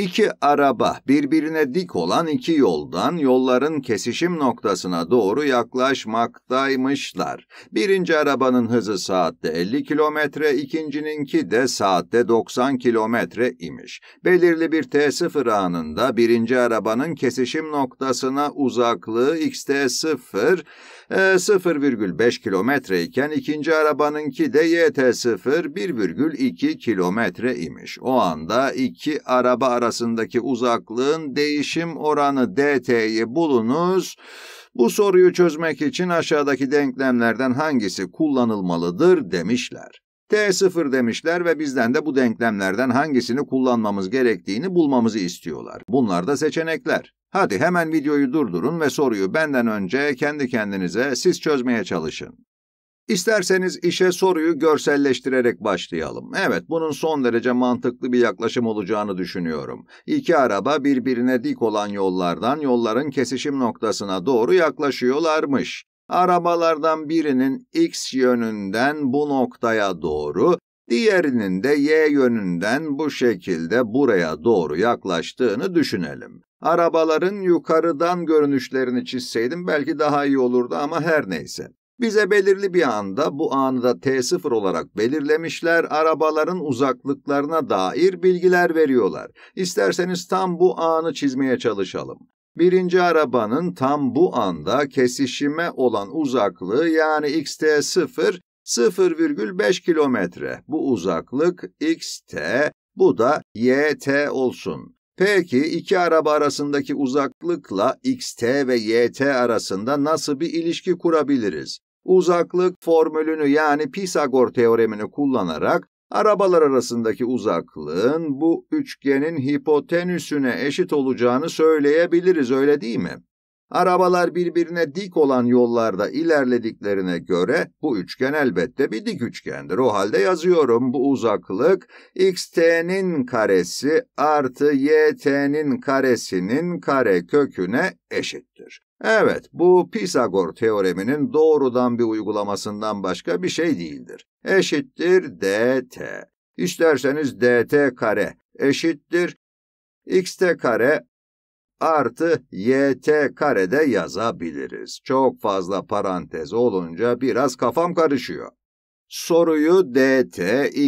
İki araba birbirine dik olan iki yoldan yolların kesişim noktasına doğru yaklaşmaktaymışlar. Birinci arabanın hızı saatte 50 kilometre, ikincininki de saatte 90 kilometre imiş. Belirli bir T0 anında birinci arabanın kesişim noktasına uzaklığı XT0 0,5 e, kilometre iken ikinci arabanınki de YT0 1,2 kilometre imiş. O anda iki araba arasında arasındaki uzaklığın değişim oranı dt'yi bulunuz. Bu soruyu çözmek için aşağıdaki denklemlerden hangisi kullanılmalıdır demişler. T0 demişler ve bizden de bu denklemlerden hangisini kullanmamız gerektiğini bulmamızı istiyorlar. Bunlar da seçenekler. Hadi hemen videoyu durdurun ve soruyu benden önce kendi kendinize siz çözmeye çalışın. İsterseniz işe soruyu görselleştirerek başlayalım. Evet, bunun son derece mantıklı bir yaklaşım olacağını düşünüyorum. İki araba birbirine dik olan yollardan yolların kesişim noktasına doğru yaklaşıyorlarmış. Arabalardan birinin X yönünden bu noktaya doğru, diğerinin de Y yönünden bu şekilde buraya doğru yaklaştığını düşünelim. Arabaların yukarıdan görünüşlerini çizseydim belki daha iyi olurdu ama her neyse. Bize belirli bir anda bu anı da T0 olarak belirlemişler, arabaların uzaklıklarına dair bilgiler veriyorlar. İsterseniz tam bu anı çizmeye çalışalım. Birinci arabanın tam bu anda kesişime olan uzaklığı yani xt0 0,5 kilometre. Bu uzaklık xt, bu da yt olsun. Peki iki araba arasındaki uzaklıkla xt ve yt arasında nasıl bir ilişki kurabiliriz? Uzaklık formülünü yani Pisagor teoremini kullanarak arabalar arasındaki uzaklığın bu üçgenin hipotenüsüne eşit olacağını söyleyebiliriz öyle değil mi? Arabalar birbirine dik olan yollarda ilerlediklerine göre bu üçgen elbette bir dik üçgendir. O halde yazıyorum bu uzaklık xt'nin karesi artı yt'nin karesinin kare köküne eşittir. Evet, bu Pisagor teoreminin doğrudan bir uygulamasından başka bir şey değildir. Eşittir dt. İsterseniz dt kare eşittir xt kare artı yt de yazabiliriz. Çok fazla parantez olunca biraz kafam karışıyor. Soruyu dt,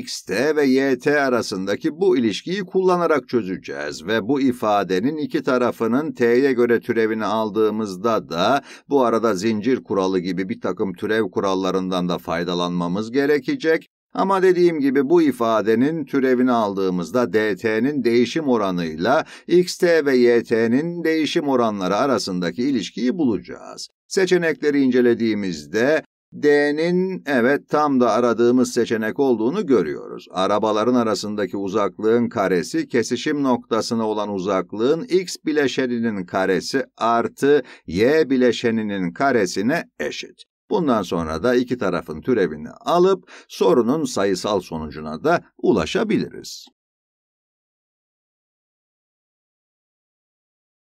xt ve yt arasındaki bu ilişkiyi kullanarak çözeceğiz ve bu ifadenin iki tarafının t'ye göre türevini aldığımızda da bu arada zincir kuralı gibi bir takım türev kurallarından da faydalanmamız gerekecek. Ama dediğim gibi bu ifadenin türevini aldığımızda dt'nin değişim oranıyla xt ve yt'nin değişim oranları arasındaki ilişkiyi bulacağız. Seçenekleri incelediğimizde D'nin evet tam da aradığımız seçenek olduğunu görüyoruz. Arabaların arasındaki uzaklığın karesi kesişim noktasına olan uzaklığın x bileşeninin karesi artı y bileşeninin karesine eşit. Bundan sonra da iki tarafın türevini alıp sorunun sayısal sonucuna da ulaşabiliriz.